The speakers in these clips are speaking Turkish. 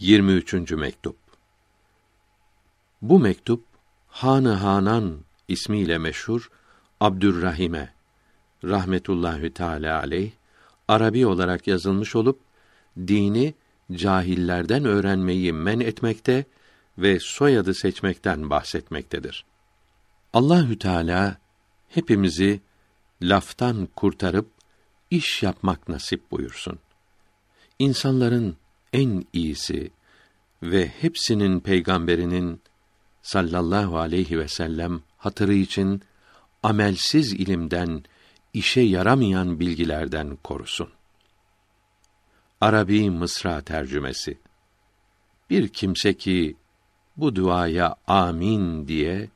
23. mektup. Bu mektup Hanı Hanan ismiyle meşhur Abdurrahime rahmetullahi teala aleyh Arabi olarak yazılmış olup dini cahillerden öğrenmeyi men etmekte ve soyadı seçmekten bahsetmektedir. Allahü Teala hepimizi laftan kurtarıp iş yapmak nasip buyursun. İnsanların en iyisi ve hepsinin peygamberinin sallallahu aleyhi ve sellem hatırı için amelsiz ilimden, işe yaramayan bilgilerden korusun. Arabi Mısra tercümesi. Bir kimse ki bu duaya amin diye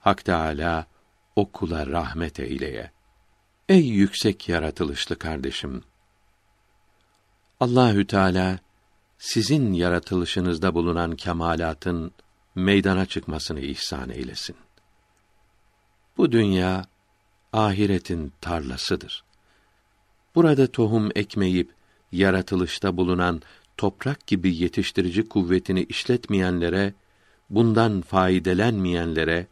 Hak Teala o kula rahmet eyleye. Ey yüksek yaratılışlı kardeşim. Allahü Teala sizin yaratılışınızda bulunan kemalatın meydana çıkmasını ihsan eylesin. Bu dünya ahiretin tarlasıdır. Burada tohum ekmeyip yaratılışta bulunan toprak gibi yetiştirici kuvvetini işletmeyenlere, bundan faydelenmeyenlere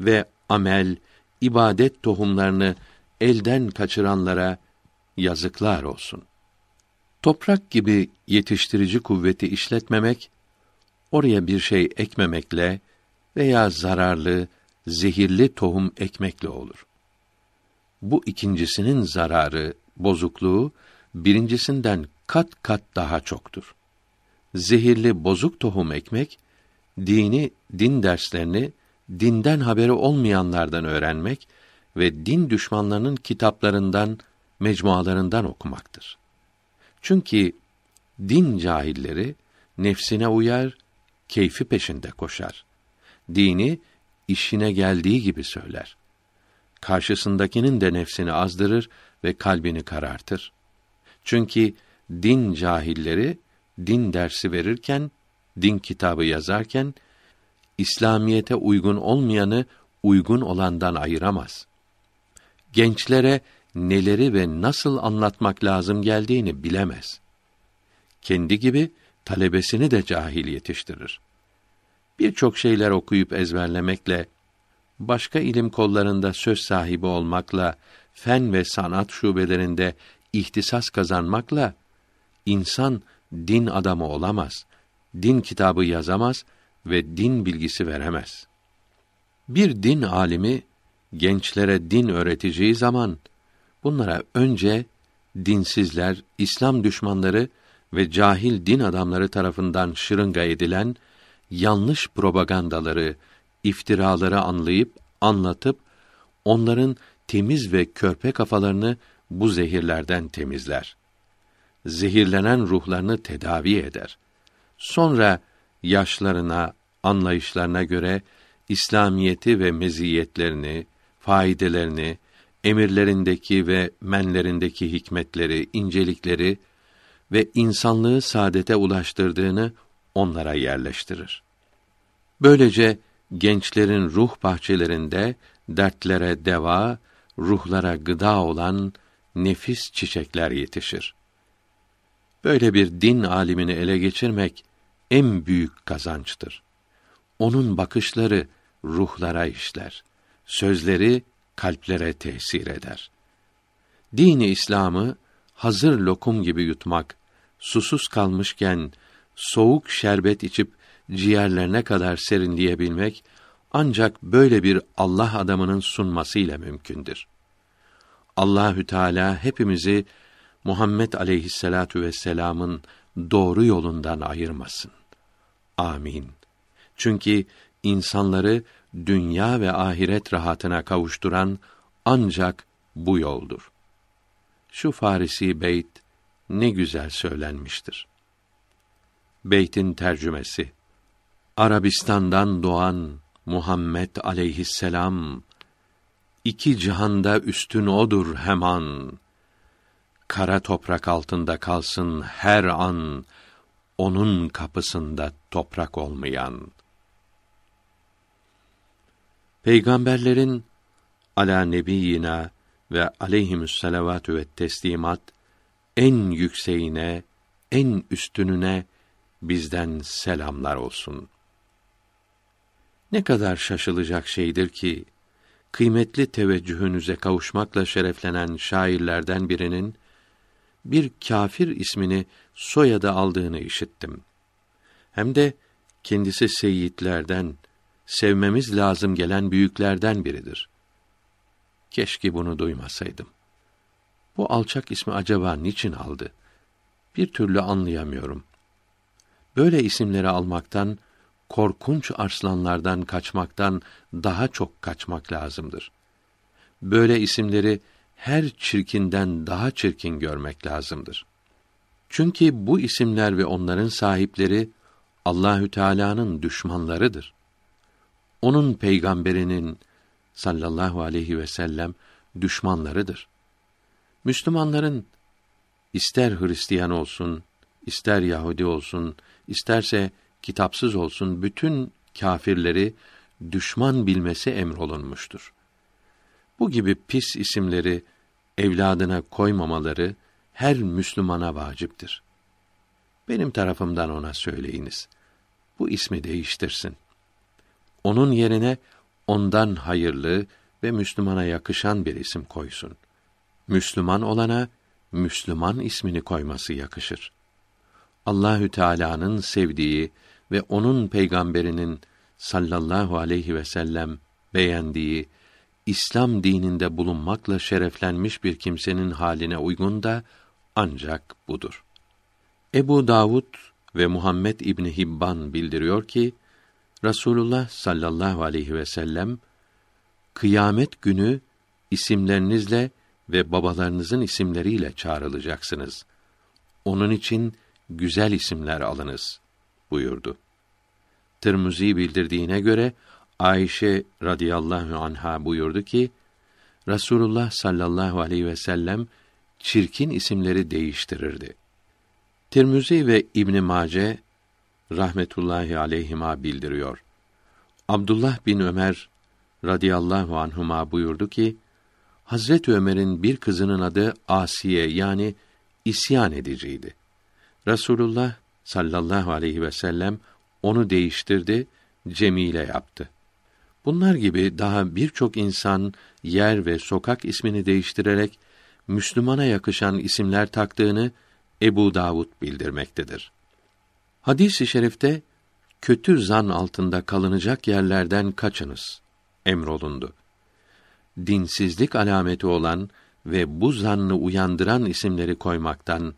ve amel, ibadet tohumlarını elden kaçıranlara yazıklar olsun. Toprak gibi yetiştirici kuvveti işletmemek, oraya bir şey ekmemekle veya zararlı, zehirli tohum ekmekle olur. Bu ikincisinin zararı, bozukluğu birincisinden kat kat daha çoktur. Zehirli bozuk tohum ekmek, dini, din derslerini dinden haberi olmayanlardan öğrenmek ve din düşmanlarının kitaplarından, mecmualarından okumaktır. Çünkü din cahilleri nefsine uyar, keyfi peşinde koşar. Dini işine geldiği gibi söyler. Karşısındakinin de nefsini azdırır ve kalbini karartır. Çünkü din cahilleri din dersi verirken, din kitabı yazarken İslamiyete uygun olmayanı uygun olandan ayıramaz. Gençlere neleri ve nasıl anlatmak lazım geldiğini bilemez. Kendi gibi talebesini de cahil yetiştirir. Birçok şeyler okuyup ezberlemekle başka ilim kollarında söz sahibi olmakla fen ve sanat şubelerinde ihtisas kazanmakla insan din adamı olamaz. Din kitabı yazamaz ve din bilgisi veremez. Bir din alimi gençlere din öğreteceği zaman Bunlara önce dinsizler, İslam düşmanları ve cahil din adamları tarafından şırınga edilen yanlış propagandaları, iftiraları anlayıp anlatıp onların temiz ve körpe kafalarını bu zehirlerden temizler. Zehirlenen ruhlarını tedavi eder. Sonra yaşlarına, anlayışlarına göre İslamiyeti ve meziyetlerini, faydelerini, emirlerindeki ve menlerindeki hikmetleri, incelikleri ve insanlığı saadete ulaştırdığını onlara yerleştirir. Böylece gençlerin ruh bahçelerinde dertlere deva, ruhlara gıda olan nefis çiçekler yetişir. Böyle bir din alimini ele geçirmek en büyük kazançtır. Onun bakışları ruhlara işler, sözleri kalplere tesir eder. Dini İslam'ı hazır lokum gibi yutmak, susuz kalmışken soğuk şerbet içip ciğerlerine kadar serinleyebilmek ancak böyle bir Allah adamının sunmasıyla mümkündür. Allahü Teala hepimizi Muhammed aleyhisselatu vesselam'ın doğru yolundan ayırmasın. Amin. Çünkü insanları dünya ve ahiret rahatına kavuşturan ancak bu yoldur. Şu Farisi beyt ne güzel söylenmiştir. Beytin tercümesi Arabistan'dan doğan Muhammed aleyhisselam iki cihanda üstün odur hemen. Kara toprak altında kalsın her an onun kapısında toprak olmayan.'' Peygamberlerin ala nebiyina ve aleyhimüs salavatü ve teslimat en yükseğine, en üstününe bizden selamlar olsun. Ne kadar şaşılacak şeydir ki kıymetli teveccühünüze kavuşmakla şereflenen şairlerden birinin bir kafir ismini soyada aldığını işittim. Hem de kendisi seyitlerden, sevmemiz lazım gelen büyüklerden biridir. Keşke bunu duymasaydım. Bu alçak ismi acaba niçin aldı? Bir türlü anlayamıyorum. Böyle isimleri almaktan, korkunç arslanlardan kaçmaktan daha çok kaçmak lazımdır. Böyle isimleri her çirkinden daha çirkin görmek lazımdır. Çünkü bu isimler ve onların sahipleri Allahü Teala'nın düşmanlarıdır onun peygamberinin sallallahu aleyhi ve sellem düşmanlarıdır. Müslümanların ister Hristiyan olsun, ister Yahudi olsun, isterse kitapsız olsun bütün kâfirleri düşman bilmesi emrolunmuştur. Bu gibi pis isimleri evladına koymamaları her Müslümana vaciptir. Benim tarafımdan ona söyleyiniz. Bu ismi değiştirsin.'' onun yerine ondan hayırlı ve Müslümana yakışan bir isim koysun. Müslüman olana Müslüman ismini koyması yakışır. Allahü Teala'nın sevdiği ve onun peygamberinin sallallahu aleyhi ve sellem beğendiği İslam dininde bulunmakla şereflenmiş bir kimsenin haline uygun da ancak budur. Ebu Davud ve Muhammed İbni Hibban bildiriyor ki Rasulullah sallallahu aleyhi ve sellem kıyamet günü isimlerinizle ve babalarınızın isimleriyle çağrılacaksınız. Onun için güzel isimler alınız buyurdu. Tirmizi bildirdiğine göre Ayşe radıyallahu anha buyurdu ki Rasulullah sallallahu aleyhi ve sellem çirkin isimleri değiştirirdi. Tirmizi ve İbn Mace rahmetullahi aleyhima bildiriyor. Abdullah bin Ömer radıyallahu anhuma buyurdu ki, Hazret Ömer'in bir kızının adı Asiye yani isyan ediciydi. Rasulullah sallallahu aleyhi ve sellem onu değiştirdi, Cemile yaptı. Bunlar gibi daha birçok insan yer ve sokak ismini değiştirerek Müslümana yakışan isimler taktığını Ebu Davud bildirmektedir. Hadis-i şerifte kötü zan altında kalınacak yerlerden kaçınız emrolundu. Dinsizlik alameti olan ve bu zannı uyandıran isimleri koymaktan,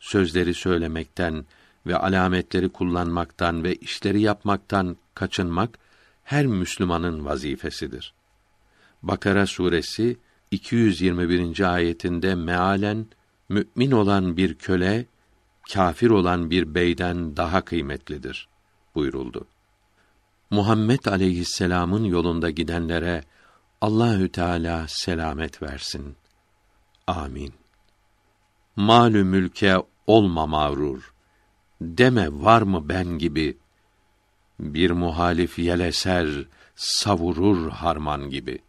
sözleri söylemekten ve alametleri kullanmaktan ve işleri yapmaktan kaçınmak her Müslümanın vazifesidir. Bakara suresi 221. ayetinde mealen mümin olan bir köle kafir olan bir beyden daha kıymetlidir buyuruldu. Muhammed aleyhisselam'ın yolunda gidenlere Allahü Teala selamet versin. Amin. Malü mülke olma mağrur. Deme var mı ben gibi. Bir muhalif yeleser, savurur harman gibi.''